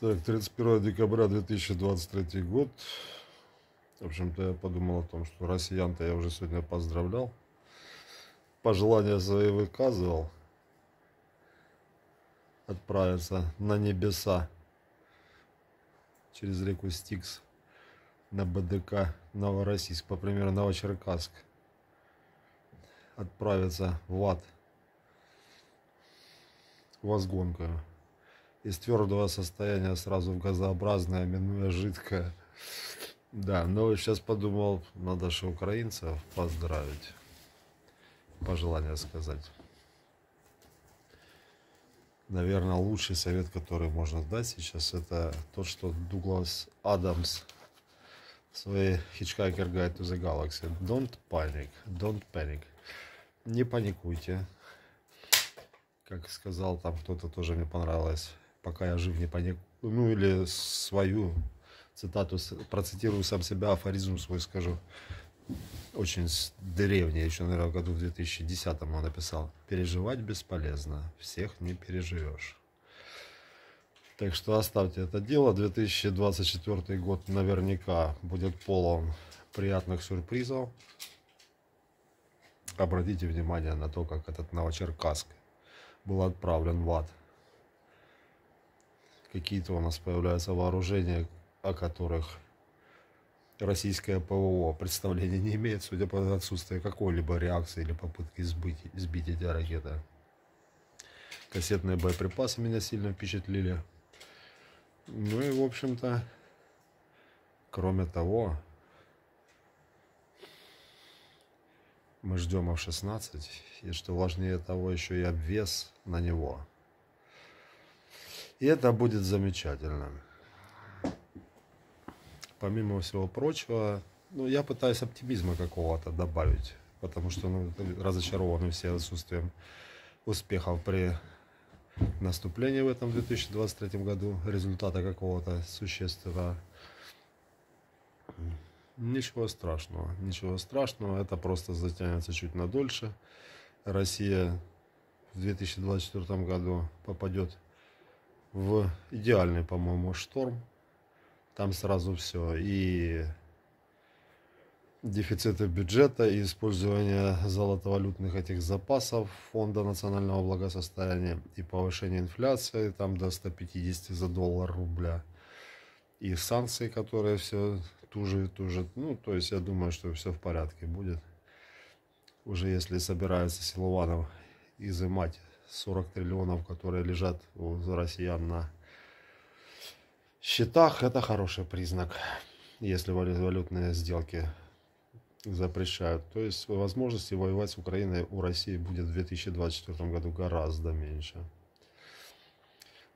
Так, 31 декабря 2023 год. В общем-то, я подумал о том, что россиян-то я уже сегодня поздравлял. Пожелания свои выказывал. Отправиться на небеса через реку Стикс на БДК Новороссийск, по примеру, Новочеркасск. Отправиться в ад возгонками из твердого состояния сразу в газообразное, минуя жидкое. Да, но сейчас подумал, надо же украинцев поздравить. Пожелание сказать. Наверное, лучший совет, который можно дать сейчас, это тот, что Дуглас Адамс в своей Hitchhiker Guide to the Galaxy. Don't panic, don't panic. Не паникуйте. Как сказал там кто-то, тоже мне понравилось пока я жив, не поник. Ну, или свою цитату, процитирую сам себя, афоризм свой скажу. Очень древний, еще, наверное, году в 2010 он написал. Переживать бесполезно, всех не переживешь. Так что оставьте это дело. 2024 год наверняка будет полон приятных сюрпризов. Обратите внимание на то, как этот Новочеркасск был отправлен в ад какие-то у нас появляются вооружения, о которых российское ПВО представления не имеет, судя по отсутствию какой-либо реакции или попытки сбить, сбить эти ракеты. Кассетные боеприпасы меня сильно впечатлили. Ну и, в общем-то, кроме того, мы ждем F-16, и что важнее того, еще и обвес на него – и это будет замечательно. Помимо всего прочего, ну, я пытаюсь оптимизма какого-то добавить, потому что ну, разочарованы все отсутствием успехов при наступлении в этом 2023 году, результата какого-то существенного. Ничего страшного, ничего страшного, это просто затянется чуть на дольше. Россия в 2024 году попадет в идеальный, по-моему, шторм. Там сразу все. И дефициты бюджета, и использование золотовалютных этих запасов Фонда национального благосостояния, и повышение инфляции там до 150 за доллар рубля, и санкции, которые все туже и туже. Ну, то есть я думаю, что все в порядке будет. Уже если собирается Силуанов изымать 40 триллионов, которые лежат у россиян на счетах, это хороший признак, если валютные сделки запрещают. То есть возможности воевать с Украиной у России будет в 2024 году гораздо меньше.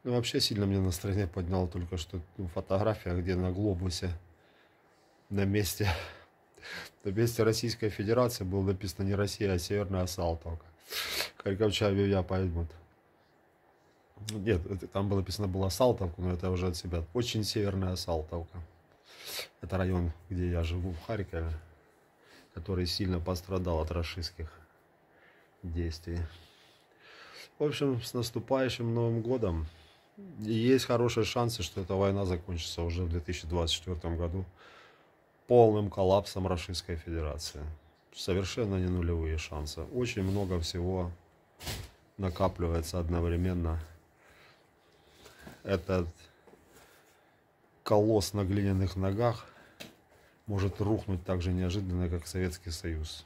Ну, вообще сильно мне настроение подняло только что ну, фотография, где на глобусе на месте, на месте Российской Федерации было написано не Россия, а Северная Салтовка. Короче, авиапоэзмент. Нет, это, там было написано была Салтовка, но это уже от себя. Очень северная Салтовка. Это район, где я живу, в Харькове, который сильно пострадал от расистских действий. В общем, с наступающим Новым годом. И есть хорошие шансы, что эта война закончится уже в 2024 году полным коллапсом Российской Федерации. Совершенно не нулевые шансы. Очень много всего накапливается одновременно этот колосс на глиняных ногах может рухнуть так же неожиданно, как Советский Союз.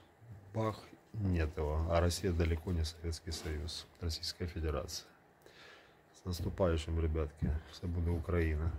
Бах, нет его. А Россия далеко не Советский Союз, Российская Федерация. С наступающим, ребятки. Все будет Украина.